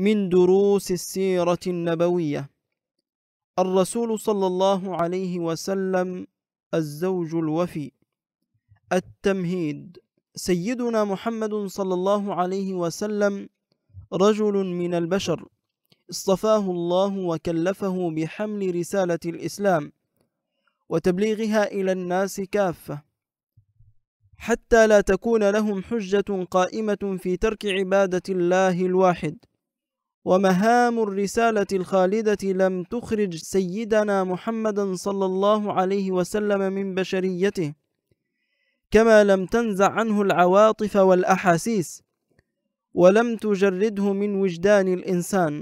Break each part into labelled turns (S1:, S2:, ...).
S1: من دروس السيرة النبوية الرسول صلى الله عليه وسلم الزوج الوفي التمهيد سيدنا محمد صلى الله عليه وسلم رجل من البشر اصطفاه الله وكلفه بحمل رسالة الإسلام وتبليغها إلى الناس كافة حتى لا تكون لهم حجة قائمة في ترك عبادة الله الواحد ومهام الرسالة الخالدة لم تخرج سيدنا محمدا صلى الله عليه وسلم من بشريته كما لم تنزع عنه العواطف والأحاسيس ولم تجرده من وجدان الإنسان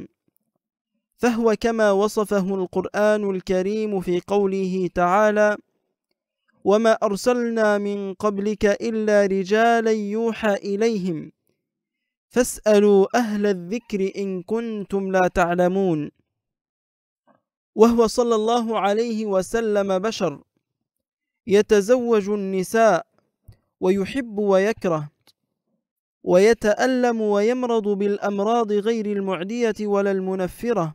S1: فهو كما وصفه القرآن الكريم في قوله تعالى وما أرسلنا من قبلك إلا رجالا يوحى إليهم فاسألوا أهل الذكر إن كنتم لا تعلمون وهو صلى الله عليه وسلم بشر يتزوج النساء ويحب ويكره ويتألم ويمرض بالأمراض غير المعدية ولا المنفرة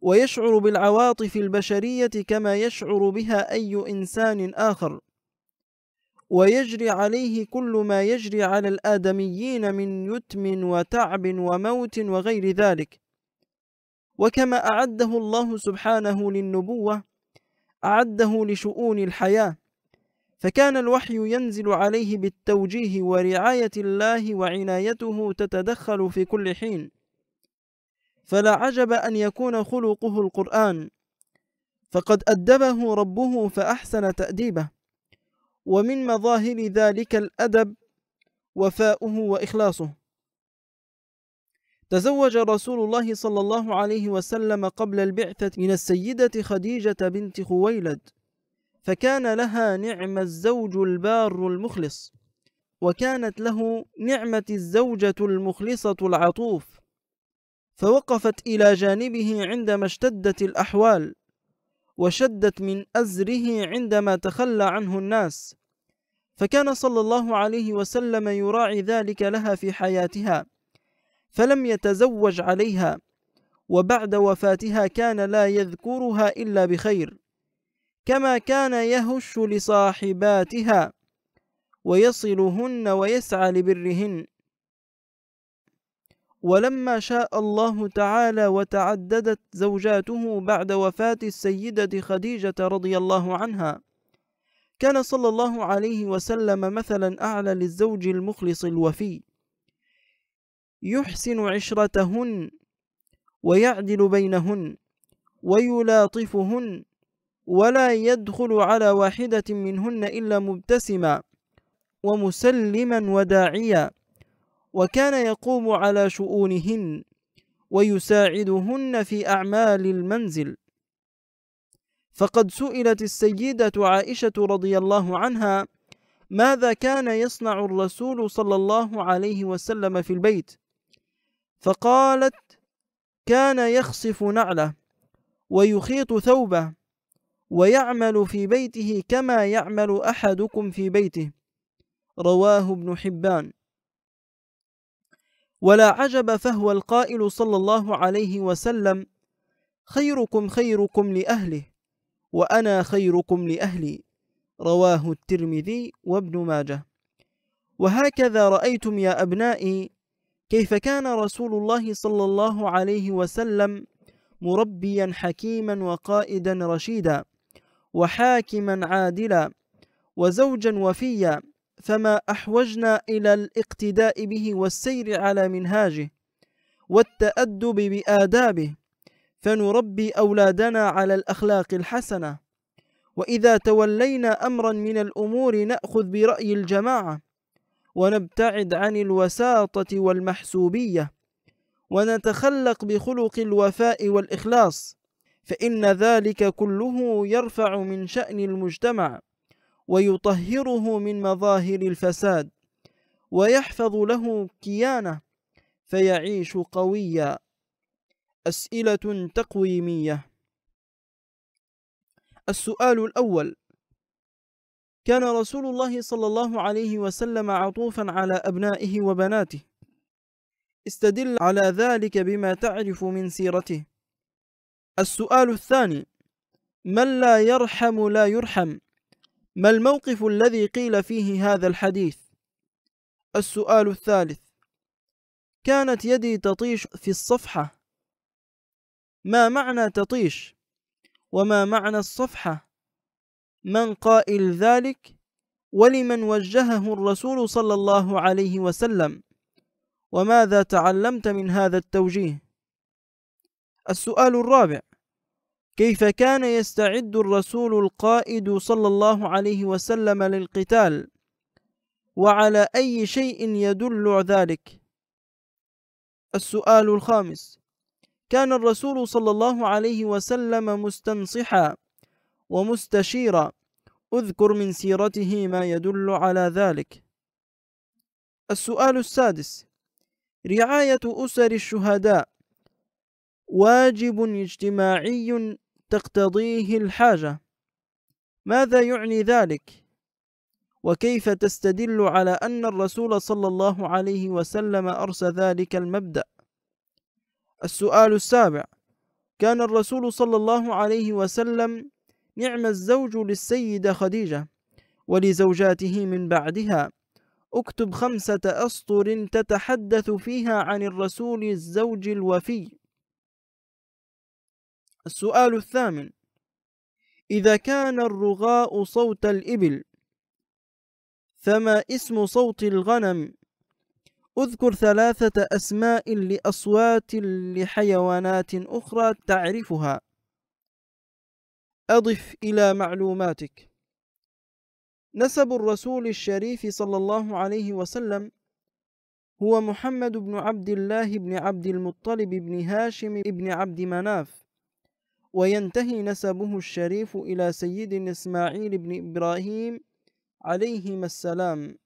S1: ويشعر بالعواطف البشرية كما يشعر بها أي إنسان آخر ويجري عليه كل ما يجري على الآدميين من يتم وتعب وموت وغير ذلك وكما أعده الله سبحانه للنبوة أعده لشؤون الحياة فكان الوحي ينزل عليه بالتوجيه ورعاية الله وعنايته تتدخل في كل حين فلا عجب أن يكون خلقه القرآن فقد أدبه ربه فأحسن تأديبه ومن مظاهر ذلك الأدب وفاؤه وإخلاصه تزوج رسول الله صلى الله عليه وسلم قبل البعثة من السيدة خديجة بنت خويلد فكان لها نعم الزوج البار المخلص وكانت له نعمة الزوجة المخلصة العطوف فوقفت إلى جانبه عندما اشتدت الأحوال وشدت من أزره عندما تخلى عنه الناس فكان صلى الله عليه وسلم يراعي ذلك لها في حياتها فلم يتزوج عليها وبعد وفاتها كان لا يذكرها الا بخير كما كان يهش لصاحباتها ويصلهن ويسعى لبرهن ولما شاء الله تعالى وتعددت زوجاته بعد وفاه السيده خديجه رضي الله عنها كان صلى الله عليه وسلم مثلا أعلى للزوج المخلص الوفي يحسن عشرتهن ويعدل بينهن ويلاطفهن ولا يدخل على واحدة منهن إلا مبتسما ومسلما وداعيا وكان يقوم على شؤونهن ويساعدهن في أعمال المنزل فقد سئلت السيدة عائشة رضي الله عنها ماذا كان يصنع الرسول صلى الله عليه وسلم في البيت فقالت كان يخصف نعله ويخيط ثوبه ويعمل في بيته كما يعمل احدكم في بيته رواه ابن حبان ولا عجب فهو القائل صلى الله عليه وسلم خيركم خيركم لاهله وأنا خيركم لأهلي رواه الترمذي وابن ماجه وهكذا رأيتم يا أبنائي كيف كان رسول الله صلى الله عليه وسلم مربيا حكيما وقائدا رشيدا وحاكما عادلا وزوجا وفيا فما أحوجنا إلى الاقتداء به والسير على منهاجه والتأدب بآدابه فنربي أولادنا على الأخلاق الحسنة وإذا تولينا أمرا من الأمور نأخذ برأي الجماعة ونبتعد عن الوساطة والمحسوبية ونتخلق بخلق الوفاء والإخلاص فإن ذلك كله يرفع من شأن المجتمع ويطهره من مظاهر الفساد ويحفظ له كيانه فيعيش قويا أسئلة تقويمية السؤال الأول كان رسول الله صلى الله عليه وسلم عطوفا على أبنائه وبناته استدل على ذلك بما تعرف من سيرته السؤال الثاني من لا يرحم لا يرحم ما الموقف الذي قيل فيه هذا الحديث السؤال الثالث كانت يدي تطيش في الصفحة ما معنى تطيش وما معنى الصفحة من قائل ذلك ولمن وجهه الرسول صلى الله عليه وسلم وماذا تعلمت من هذا التوجيه السؤال الرابع كيف كان يستعد الرسول القائد صلى الله عليه وسلم للقتال وعلى أي شيء يدل ذلك السؤال الخامس كان الرسول صلى الله عليه وسلم مستنصحا ومستشيرا اذكر من سيرته ما يدل على ذلك السؤال السادس رعاية أسر الشهداء واجب اجتماعي تقتضيه الحاجة ماذا يعني ذلك؟ وكيف تستدل على أن الرسول صلى الله عليه وسلم أرسى ذلك المبدأ؟ السؤال السابع كان الرسول صلى الله عليه وسلم نعم الزوج للسيدة خديجة ولزوجاته من بعدها اكتب خمسة أسطر تتحدث فيها عن الرسول الزوج الوفي السؤال الثامن إذا كان الرغاء صوت الإبل فما اسم صوت الغنم اذكر ثلاثة أسماء لأصوات لحيوانات أخرى تعرفها أضف إلى معلوماتك نسب الرسول الشريف صلى الله عليه وسلم هو محمد بن عبد الله بن عبد المطلب بن هاشم بن عبد مناف وينتهي نسبه الشريف إلى سيدنا إسماعيل بن إبراهيم عليهما السلام